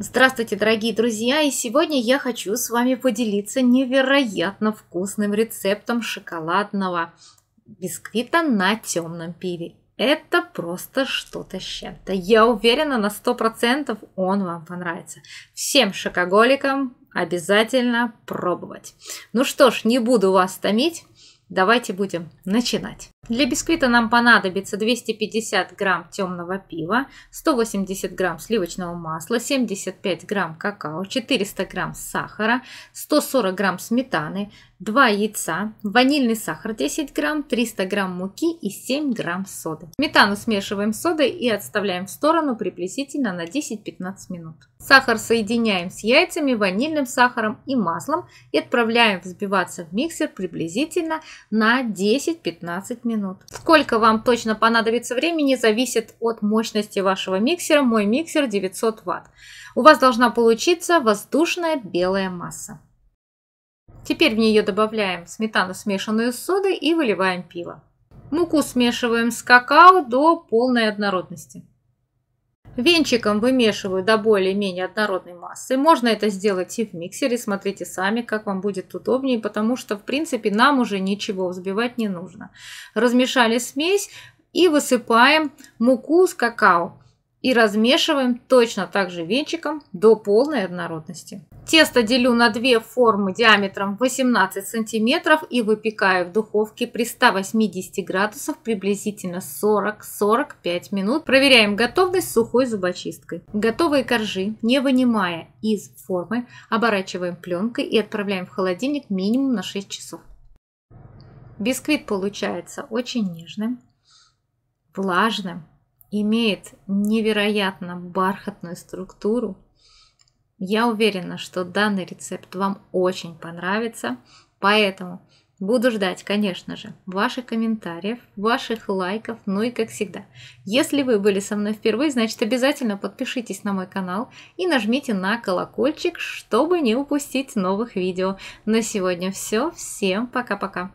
Здравствуйте, дорогие друзья! И сегодня я хочу с вами поделиться невероятно вкусным рецептом шоколадного бисквита на темном пиве. Это просто что-то с чем-то. Я уверена на 100% он вам понравится. Всем шокоголикам обязательно пробовать. Ну что ж, не буду вас томить, давайте будем начинать. Для бисквита нам понадобится 250 грамм темного пива, 180 грамм сливочного масла, 75 грамм какао, 400 грамм сахара, 140 грамм сметаны, 2 яйца, ванильный сахар 10 грамм, 300 грамм муки и 7 грамм соды. Сметану смешиваем с содой и отставляем в сторону приблизительно на 10-15 минут. Сахар соединяем с яйцами, ванильным сахаром и маслом и отправляем взбиваться в миксер приблизительно на 10-15 минут минут. Сколько вам точно понадобится времени, зависит от мощности вашего миксера. Мой миксер 900 Вт. У вас должна получиться воздушная белая масса. Теперь в нее добавляем сметану, смешанную с содой и выливаем пиво. Муку смешиваем с какао до полной однородности. Венчиком вымешиваю до более-менее однородной массы. Можно это сделать и в миксере, смотрите сами, как вам будет удобнее, потому что, в принципе, нам уже ничего взбивать не нужно. Размешали смесь и высыпаем муку с какао и размешиваем точно так же венчиком до полной однородности. Тесто делю на две формы диаметром 18 сантиметров и выпекаю в духовке при 180 градусов приблизительно 40-45 минут. Проверяем готовность сухой зубочисткой. Готовые коржи, не вынимая из формы, оборачиваем пленкой и отправляем в холодильник минимум на 6 часов. Бисквит получается очень нежным, влажным, имеет невероятно бархатную структуру я уверена, что данный рецепт вам очень понравится, поэтому буду ждать, конечно же, ваших комментариев, ваших лайков, ну и как всегда. Если вы были со мной впервые, значит обязательно подпишитесь на мой канал и нажмите на колокольчик, чтобы не упустить новых видео. На сегодня все, всем пока-пока!